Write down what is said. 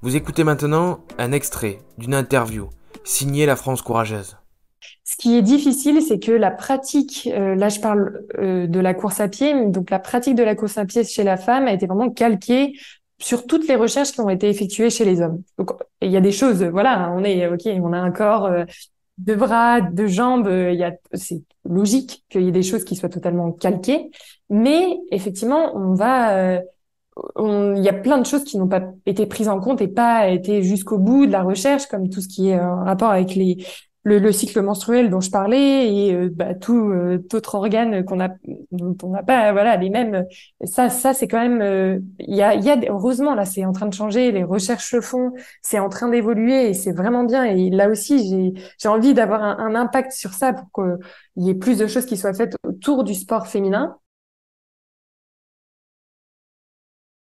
Vous écoutez maintenant un extrait d'une interview signée La France Courageuse. Ce qui est difficile, c'est que la pratique, euh, là je parle euh, de la course à pied, donc la pratique de la course à pied chez la femme a été vraiment calquée sur toutes les recherches qui ont été effectuées chez les hommes. Donc il y a des choses, voilà, hein, on est ok, on a un corps euh, de bras, de jambes, il y c'est logique qu'il y ait des choses qui soient totalement calquées, mais effectivement on va il y a plein de choses qui n'ont pas été prises en compte et pas été jusqu'au bout de la recherche, comme tout ce qui est en euh, rapport avec les, le, cycle menstruel dont je parlais et euh, bah, tout euh, autre organe qu'on a dont on n'a pas voilà les mêmes. Ça, ça c'est quand même. Euh, il y a, y a heureusement là, c'est en train de changer. Les recherches se font, c'est en train d'évoluer et c'est vraiment bien. Et là aussi, j'ai j'ai envie d'avoir un, impact sur ça pour qu'il y ait plus de choses qui soient faites autour du sport féminin